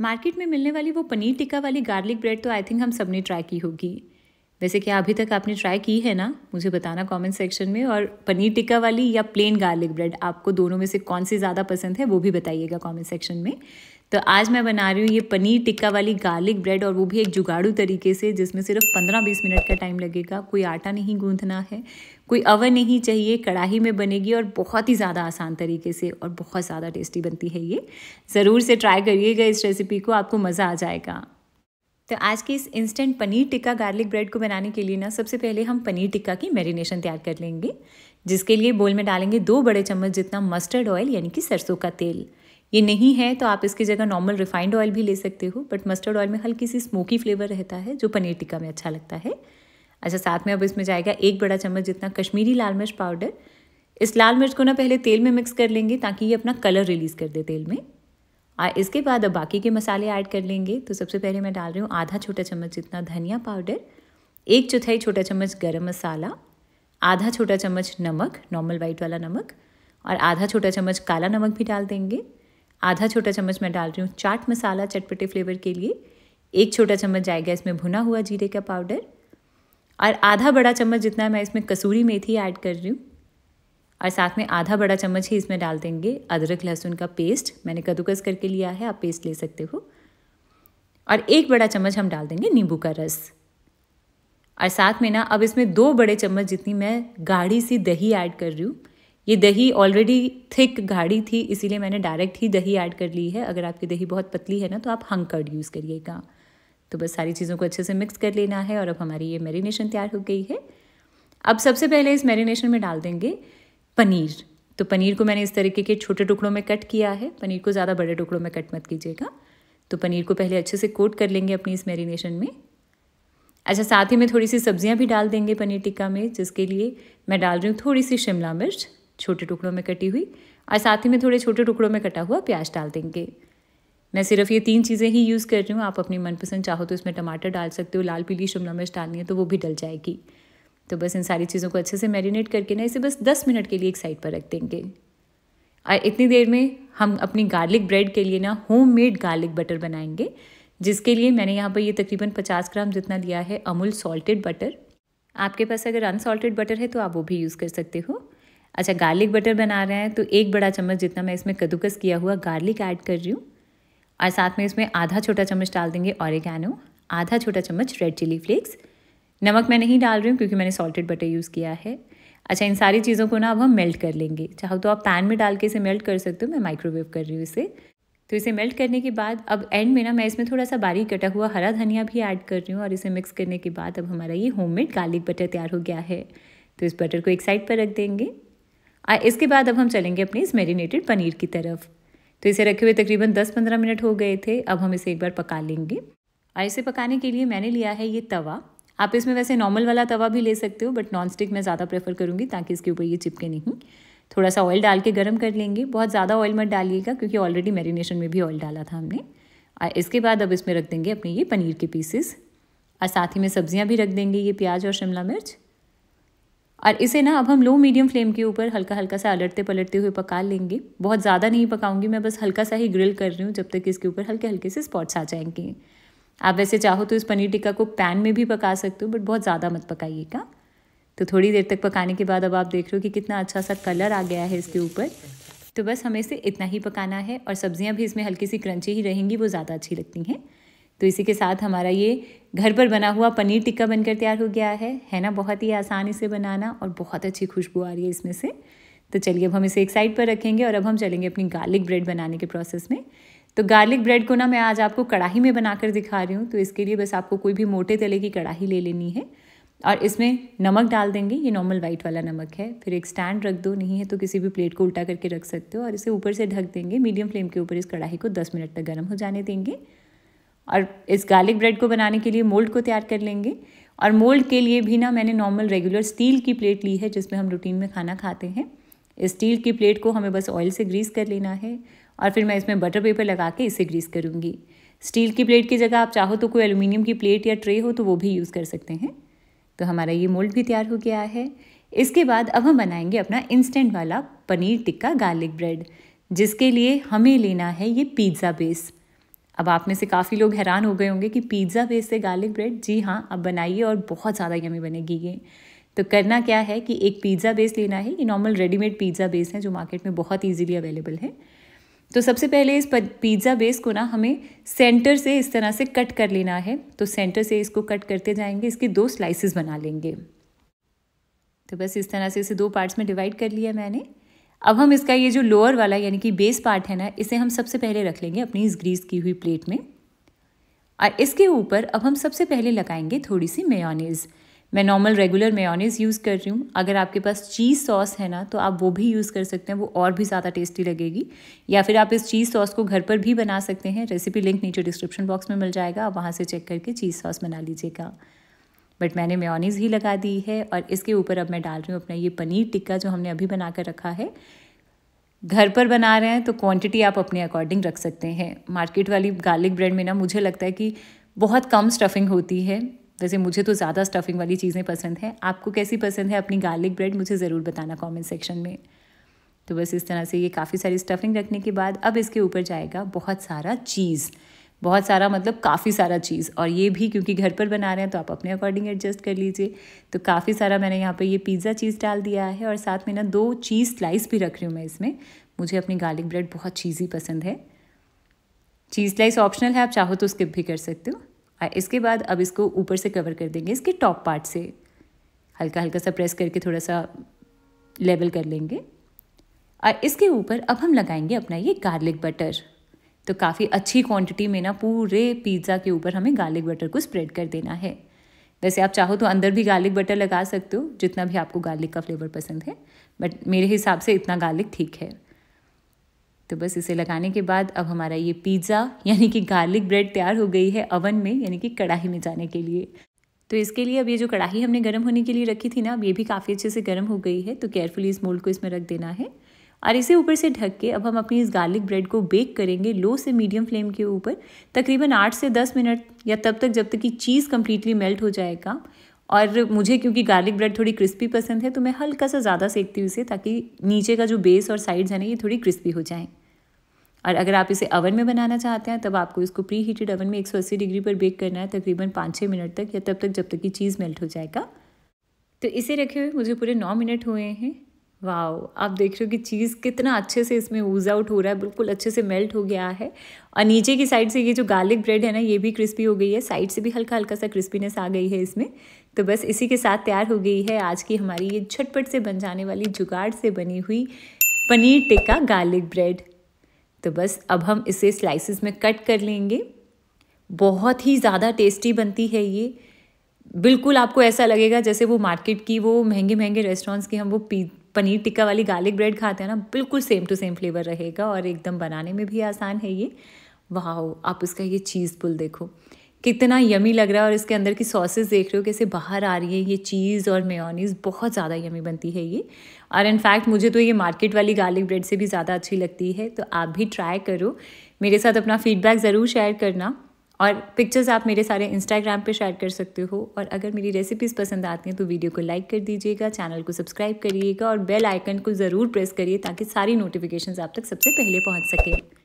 market में मिलने वाली वो पनीर टिक्का वाली गार्लिक ब्रेड तो आई थिंक हम सब ने ट्राई की होगी वैसे क्या अभी तक आपने ट्राई की है ना मुझे बताना कमेंट सेक्शन में और पनीर टिक्का वाली या प्लेन गार्लिक ब्रेड आपको दोनों में से कौन सी ज़्यादा पसंद है वो भी बताइएगा कमेंट सेक्शन में तो आज मैं बना रही हूँ ये पनीर टिक्का वाली गार्लिक ब्रेड और वो भी एक जुगाड़ू तरीके से जिसमें सिर्फ पंद्रह बीस मिनट का टाइम लगेगा कोई आटा नहीं गूंथना है कोई अवन नहीं चाहिए कढ़ाई में बनेगी और बहुत ही ज़्यादा आसान तरीके से और बहुत ज़्यादा टेस्टी बनती है ये ज़रूर से ट्राई करिएगा इस रेसिपी को आपको मज़ा आ जाएगा तो आज के इस instant paneer tikka garlic bread को बनाने के लिए ना सबसे पहले हम पनीर टिक्का की मैरिनेशन तैयार कर लेंगे जिसके लिए बोल में डालेंगे दो बड़े चम्मच जितना मस्टर्ड ऑयल यानी कि सरसों का तेल ये नहीं है तो आप इसकी जगह नॉर्मल रिफाइंड ऑयल भी ले सकते हो बट मस्टर्ड ऑयल में हल्की सी स्मोकी फ्लेवर रहता है जो पनीर टिक्का में अच्छा लगता है अच्छा साथ में अब इसमें जाएगा एक बड़ा चम्मच जितना कश्मीरी लाल मिर्च पाउडर इस लाल मिर्च को ना पहले तेल में मिक्स कर लेंगे ताकि ये अपना कलर रिलीज़ कर दे तेल में और इसके बाद अब बाकी के मसाले ऐड कर लेंगे तो सबसे पहले मैं डाल रही हूँ आधा छोटा चम्मच जितना धनिया पाउडर एक चौथाई छोटा चम्मच गरम मसाला आधा छोटा चम्मच नमक नॉर्मल वाइट वाला नमक और आधा छोटा चम्मच काला नमक भी डाल देंगे आधा छोटा चम्मच मैं डाल रही हूँ चाट मसाला चटपटे फ्लेवर के लिए एक छोटा चम्मच जाएगा इसमें भुना हुआ जीरे का पाउडर और आधा बड़ा चम्मच जितना मैं इसमें कसूरी मेथी ऐड कर रही हूँ और साथ में आधा बड़ा चम्मच ही इसमें डाल देंगे अदरक लहसुन का पेस्ट मैंने कद्दूकस करके लिया है आप पेस्ट ले सकते हो और एक बड़ा चम्मच हम डाल देंगे नींबू का रस और साथ में ना अब इसमें दो बड़े चम्मच जितनी मैं गाढ़ी सी दही ऐड कर रही हूँ ये दही ऑलरेडी थिक गाढ़ी थी इसीलिए मैंने डायरेक्ट ही दही ऐड कर ली है अगर आपकी दही बहुत पतली है ना तो आप हंग कर्ड यूज़ करिएगा तो बस सारी चीज़ों को अच्छे से मिक्स कर लेना है और अब हमारी ये मैरिनेशन तैयार हो गई है अब सबसे पहले इस मैरिनेशन में डाल देंगे पनीर तो पनीर को मैंने इस तरीके के छोटे टुकड़ों में कट किया है पनीर को ज़्यादा बड़े टुकड़ों में कट मत कीजिएगा तो पनीर को पहले अच्छे से कोट कर लेंगे अपनी इस मैरिनेशन में अच्छा साथ ही में थोड़ी सी सब्जियां भी डाल देंगे पनीर टिक्का में जिसके लिए मैं डाल रही हूँ थोड़ी सी शिमला मिर्च छोटे टुकड़ों में कटी हुई और साथ ही में थोड़े छोटे टुकड़ों में कटा हुआ प्याज डाल देंगे मैं सिर्फ ये तीन चीज़ें ही यूज़ कर रही हूँ आप अपनी मनपसंद चाहो तो इसमें टमाटर डाल सकते हो लाल पीली शिमला मिर्च डालनी है तो वो भी डल जाएगी तो बस इन सारी चीज़ों को अच्छे से मैरिनेट करके ना इसे बस दस मिनट के लिए एक साइड पर रख देंगे और इतनी देर में हम अपनी गार्लिक ब्रेड के लिए ना होम मेड गार्लिक बटर बनाएंगे जिसके लिए मैंने यहाँ पर ये तकरीबन पचास ग्राम जितना लिया है अमूल सॉल्टेड बटर आपके पास अगर अनसॉल्टेड बटर है तो आप वो भी यूज़ कर सकते हो अच्छा गार्लिक बटर बना रहे हैं तो एक बड़ा चम्मच जितना मैं इसमें कद्दूकस किया हुआ गार्लिक ऐड कर रही हूँ और साथ में इसमें आधा छोटा चम्मच डाल देंगे औरगैनो आधा छोटा चम्मच रेड चिली फ्लेक्स नमक मैं नहीं डाल रही हूँ क्योंकि मैंने सॉल्टेड बटर यूज़ किया है अच्छा इन सारी चीज़ों को ना अब हम मेल्ट कर लेंगे चाहो तो आप पैन में डाल के इसे मेल्ट कर सकते हो मैं माइक्रोवेव कर रही हूँ इसे तो इसे मेल्ट करने के बाद अब एंड में ना मैं इसमें थोड़ा सा बारीक कटा हुआ हरा धनिया भी ऐड कर रही हूँ और इसे मिक्स करने के बाद अब हमारा ये होममेड गार्लिक बटर तैयार हो गया है तो इस बटर को एक साइड पर रख देंगे आ इसके बाद अब हम चलेंगे अपने इस मैरिनेटेड पनीर की तरफ तो इसे रखे हुए तकरीबन 10-15 मिनट हो गए थे अब हम इसे एक बार पका लेंगे और इसे पकाने के लिए मैंने लिया है ये तवा आप इसमें वैसे नॉर्मल वाला तवा भी ले सकते हो बट नॉन स्टिक मैं ज़्यादा प्रेफर करूँगी ताकि इसके ऊपर ये चिपके नहीं थोड़ा सा ऑयल डाल के गर्म कर लेंगे बहुत ज़्यादा ऑयल मत डालिएगा क्योंकि ऑलरेडी मैरिनेशन में भी ऑयल डाला था हमने और इसके बाद अब इसमें रख देंगे अपने ये पनीर के पीसेस और साथ ही में सब्जियाँ भी रख देंगे ये प्याज और शिमला मिर्च और इसे ना अब हम लो मीडियम फ्लेम के ऊपर हल्का हल्का सा अलटते पलटते हुए पका लेंगे बहुत ज़्यादा नहीं पकाऊंगी मैं बस हल्का सा ही ग्रिल कर रही हूँ जब तक इसके ऊपर हल्के हल्के से स्पॉट्स आ जाएंगे आप वैसे चाहो तो इस पनीर टिक्का को पैन में भी पका सकते हो बट बहुत ज़्यादा मत पकाइएगा तो थोड़ी देर तक पकाने के बाद अब आप देख रहे हो कि कितना अच्छा सा कलर आ गया है इसके ऊपर तो बस हमें इसे इतना ही पकाना है और सब्जियाँ भी इसमें हल्की सी क्रंची ही रहेंगी वो ज़्यादा अच्छी लगती हैं तो इसी के साथ हमारा ये घर पर बना हुआ पनीर टिक्का बनकर तैयार हो गया है है ना बहुत ही आसान इसे बनाना और बहुत अच्छी खुशबू आ रही है इसमें से तो चलिए अब हम इसे एक साइड पर रखेंगे और अब हम चलेंगे अपनी गार्लिक ब्रेड बनाने के प्रोसेस में तो गार्लिक ब्रेड को ना मैं आज आपको कढ़ाई में बनाकर दिखा रही हूँ तो इसके लिए बस आपको कोई भी मोटे तले की कढ़ाई ले लेनी है और इसमें नमक डाल देंगे ये नॉर्मल वाइट वाला नमक है फिर एक स्टैंड रख दो नहीं है तो किसी भी प्लेट को उल्टा करके रख सकते हो और इसे ऊपर से ढक देंगे मीडियम फ्लेम के ऊपर इस कढ़ाई को 10 मिनट तक गर्म हो जाने देंगे और इस गार्लिक ब्रेड को बनाने के लिए मोल्ड को तैयार कर लेंगे और मोल्ड के लिए भी ना मैंने नॉर्मल रेगुलर स्टील की प्लेट ली है जिसमें हम रूटीन में खाना खाते हैं स्टील की प्लेट को हमें बस ऑयल से ग्रीस कर लेना है और फिर मैं इसमें बटर पेपर लगा के इसे ग्रीस करूँगी स्टील की प्लेट की जगह आप चाहो तो कोई एल्यूमिनियम की प्लेट या ट्रे हो तो वो भी यूज़ कर सकते हैं तो हमारा ये मोल्ड भी तैयार हो गया है इसके बाद अब हम बनाएंगे अपना इंस्टेंट वाला पनीर टिक्का गार्लिक ब्रेड जिसके लिए हमें लेना है ये पिज़्ज़ा बेस अब आप में से काफ़ी लोग हैरान हो गए होंगे कि पिज़्ज़ा बेस से गार्लिक ब्रेड जी हाँ अब बनाइए और बहुत ज़्यादा यमी बनेगी ये तो करना क्या है कि एक पिज़्ज़ा बेस लेना है ये नॉर्मल रेडीमेड पिज़्ज़ा बेस हैं जो मार्केट में बहुत ईजिली अवेलेबल है तो सबसे पहले इस पिज़्ज़ा बेस को ना हमें सेंटर से इस तरह से कट कर लेना है तो सेंटर से इसको कट करते जाएंगे इसके दो स्लाइसेस बना लेंगे तो बस इस तरह से इसे दो पार्ट्स में डिवाइड कर लिया मैंने अब हम इसका ये जो लोअर वाला यानी कि बेस पार्ट है ना इसे हम सबसे पहले रख लेंगे अपनी इस ग्रीस की हुई प्लेट में और इसके ऊपर अब हम सबसे पहले लगाएंगे थोड़ी सी मेयोनीज़ मैं नॉर्मल रेगुलर मेयोनीज़ यूज़ कर रही हूँ अगर आपके पास चीज़ सॉस है ना तो आप वो भी यूज़ कर सकते हैं वो और भी ज़्यादा टेस्टी लगेगी या फिर आप इस चीज़ सॉस को घर पर भी बना सकते हैं रेसिपी लिंक नीचे डिस्क्रिप्शन बॉक्स में मिल जाएगा आप वहाँ से चेक करके चीज़ सॉस बना लीजिएगा बट मैंने मेयोनीज़ ही लगा दी है और इसके ऊपर अब मैं डाल रही हूँ अपना ये पनीर टिक्का जो हमने अभी बना कर रखा है घर पर बना रहे हैं तो क्वांटिटी आप अपने अकॉर्डिंग रख सकते हैं मार्केट वाली गार्लिक ब्रेड में ना मुझे लगता है कि बहुत कम स्टफिंग होती है वैसे मुझे तो ज़्यादा स्टफिंग वाली चीज़ें पसंद हैं आपको कैसी पसंद है अपनी गार्लिक ब्रेड मुझे ज़रूर बताना कॉमेंट सेक्शन में तो बस इस तरह से ये काफ़ी सारी स्टफिंग रखने के बाद अब इसके ऊपर जाएगा बहुत सारा चीज़ बहुत सारा मतलब काफ़ी सारा चीज़ और ये भी क्योंकि घर पर बना रहे हैं तो आप अपने अकॉर्डिंग एडजस्ट कर लीजिए तो काफ़ी सारा मैंने यहाँ पे ये पिज़्ज़ा चीज़ डाल दिया है और साथ में ना दो चीज़ स्लाइस भी रख रही हूँ मैं इसमें मुझे अपनी गार्लिक ब्रेड बहुत चीज़ी पसंद है चीज़ स्लाइस ऑप्शनल है आप चाहो तो स्किप भी कर सकते हो इसके बाद अब इसको ऊपर से कवर कर देंगे इसके टॉप पार्ट से हल्का हल्का सा प्रेस करके थोड़ा सा लेवल कर लेंगे और इसके ऊपर अब हम लगाएंगे अपना ये गार्लिक बटर तो काफ़ी अच्छी क्वांटिटी में ना पूरे पिज़्ज़ा के ऊपर हमें गार्लिक बटर को स्प्रेड कर देना है वैसे आप चाहो तो अंदर भी गार्लिक बटर लगा सकते हो जितना भी आपको गार्लिक का फ्लेवर पसंद है बट मेरे हिसाब से इतना गार्लिक ठीक है तो बस इसे लगाने के बाद अब हमारा ये पिज़्ज़ा यानी कि गार्लिक ब्रेड तैयार हो गई है अवन में यानी कि कढ़ाई में जाने के लिए तो इसके लिए अब ये जो कढ़ाई हमने गर्म होने के लिए रखी थी ना अब ये भी काफ़ी अच्छे से गर्म हो गई है तो केयरफुली इस मोल्ड को इसमें रख देना है और इसे ऊपर से ढक के अब हम अपनी इस गार्लिक ब्रेड को बेक करेंगे लो से मीडियम फ्लेम के ऊपर तकरीबन आठ से दस मिनट या तब तक जब तक कि चीज़ कम्प्लीटली मेल्ट हो जाएगा और मुझे क्योंकि गार्लिक ब्रेड थोड़ी क्रिस्पी पसंद है तो मैं हल्का सा ज़्यादा सेकती हूँ इसे ताकि नीचे का जो बेस और साइड्स है ना ये थोड़ी क्रिस्पी हो जाएँ और अगर आप इसे अवन में बनाना चाहते हैं तब आपको इसको प्री हीटेड अवन में 180 डिग्री पर बेक करना है तकरीबन पाँच छः मिनट तक या तब तक जब तक कि चीज़ मेल्ट हो जाएगा तो इसे रखे हुए मुझे पूरे नौ मिनट हुए हैं वाह आप देख रहे हो कि चीज़ कितना अच्छे से इसमें ऊज आउट हो रहा है बिल्कुल अच्छे से मेल्ट हो गया है और नीचे की साइड से ये जो गार्लिक ब्रेड है ना ये भी क्रिस्पी हो गई है साइड से भी हल्का हल्का सा क्रिस्पीनेस आ गई है इसमें तो बस इसी के साथ तैयार हो गई है आज की हमारी ये झटपट से बन जाने वाली जुगाड़ से बनी हुई पनीर टिक्का गार्लिक ब्रेड तो बस अब हम इसे स्लाइसिस में कट कर लेंगे बहुत ही ज़्यादा टेस्टी बनती है ये बिल्कुल आपको ऐसा लगेगा जैसे वो मार्केट की वो महंगे महंगे रेस्टोरेंट्स की हम वो पी पनीर टिक्का वाली गार्लिक ब्रेड खाते हैं ना बिल्कुल सेम टू सेम फ्लेवर रहेगा और एकदम बनाने में भी आसान है ये वाह आप उसका ये चीज़ पुल देखो कितना यमी लग रहा है और इसके अंदर की सॉसेस देख रहे हो कैसे बाहर आ रही है ये चीज़ और मेयोनीज़ बहुत ज़्यादा यमी बनती है ये और इनफैक्ट मुझे तो ये मार्केट वाली गार्लिक ब्रेड से भी ज़्यादा अच्छी लगती है तो आप भी ट्राई करो मेरे साथ अपना फीडबैक ज़रूर शेयर करना और पिक्चर्स आप मेरे सारे इंस्टाग्राम पे शेयर कर सकते हो और अगर मेरी रेसिपीज़ पसंद आती हैं तो वीडियो को लाइक कर दीजिएगा चैनल को सब्सक्राइब करिएगा और बेल आइकन को ज़रूर प्रेस करिए ताकि सारी नोटिफिकेशंस आप तक सबसे पहले पहुंच सके